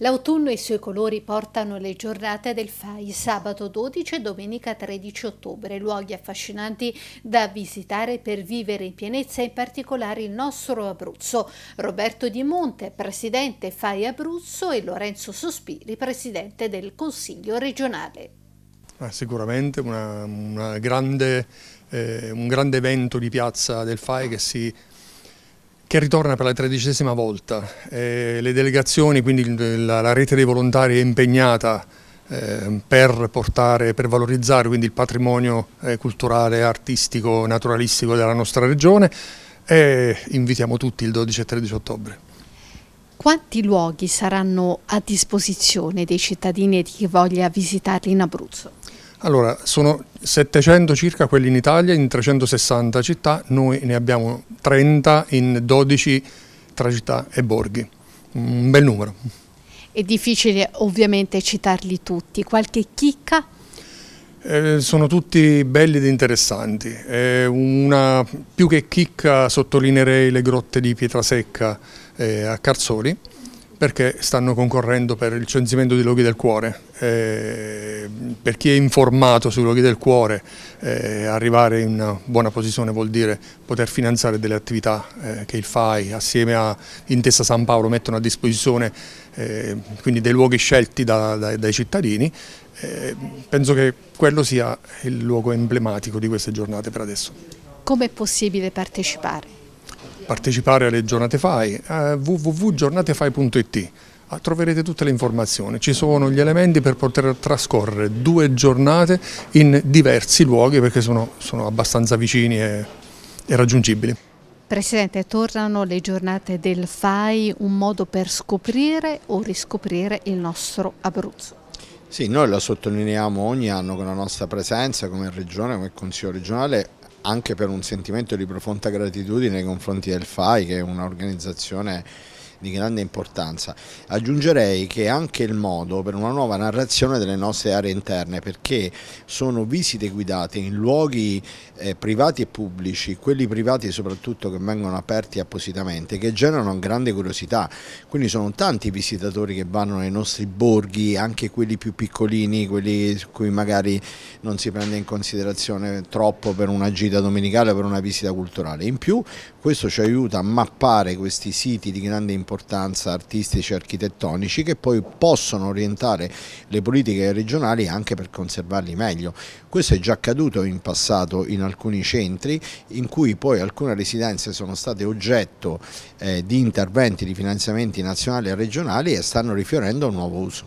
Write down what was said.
L'autunno e i suoi colori portano le giornate del FAI sabato 12 e domenica 13 ottobre, luoghi affascinanti da visitare per vivere in pienezza in particolare il nostro Abruzzo. Roberto Di Monte, presidente FAI Abruzzo e Lorenzo Sospiri, presidente del Consiglio regionale. Ah, sicuramente una, una grande, eh, un grande evento di piazza del FAI che si che ritorna per la tredicesima volta. Eh, le delegazioni, quindi la, la, rete dei volontari è impegnata eh, per, portare, per valorizzare quindi, il patrimonio eh, culturale, artistico, naturalistico della nostra regione e invitiamo tutti il 12 e 13 ottobre. Quanti luoghi saranno a disposizione dei cittadini e di chi voglia visitarli in Abruzzo? Allora, sono 700 circa quelli in Italia, in 360 città, noi ne abbiamo 30 in 12 tra città e borghi, un bel numero. È difficile ovviamente citarli tutti, qualche chicca? Eh, sono tutti belli ed interessanti, eh, una, più che chicca sottolineerei le grotte di Pietrasecca eh, a Carzoli, perché stanno concorrendo per il censimento dei luoghi del cuore. Eh, per chi è informato sui luoghi del cuore, eh, arrivare in una buona posizione vuol dire poter finanziare delle attività eh, che il FAI assieme a Intesa San Paolo mettono a disposizione, eh, quindi dei luoghi scelti da, da, dai cittadini. Eh, penso che quello sia il luogo emblematico di queste giornate per adesso. Come è possibile partecipare? partecipare alle giornate FAI, eh, www.giornatefai.it ah, troverete tutte le informazioni, ci sono gli elementi per poter trascorrere due giornate in diversi luoghi perché sono, sono abbastanza vicini e, e raggiungibili. Presidente, tornano le giornate del FAI, un modo per scoprire o riscoprire il nostro Abruzzo. Sì, noi lo sottolineiamo ogni anno con la nostra presenza come Regione, come Consiglio regionale anche per un sentimento di profonda gratitudine nei confronti del FAI che è un'organizzazione di grande importanza. Aggiungerei che è anche il modo per una nuova narrazione delle nostre aree interne, perché sono visite guidate in luoghi eh, privati e pubblici, quelli privati soprattutto che vengono aperti appositamente, che generano grande curiosità. Quindi sono tanti i visitatori che vanno nei nostri borghi, anche quelli più piccolini, quelli su cui magari non si prende in considerazione troppo per una gita domenicale o per una visita culturale. In più questo ci aiuta a mappare questi siti di grande importanza importanza artistici e architettonici che poi possono orientare le politiche regionali anche per conservarli meglio. Questo è già accaduto in passato in alcuni centri in cui poi alcune residenze sono state oggetto eh, di interventi di finanziamenti nazionali e regionali e stanno rifiorendo a un nuovo uso.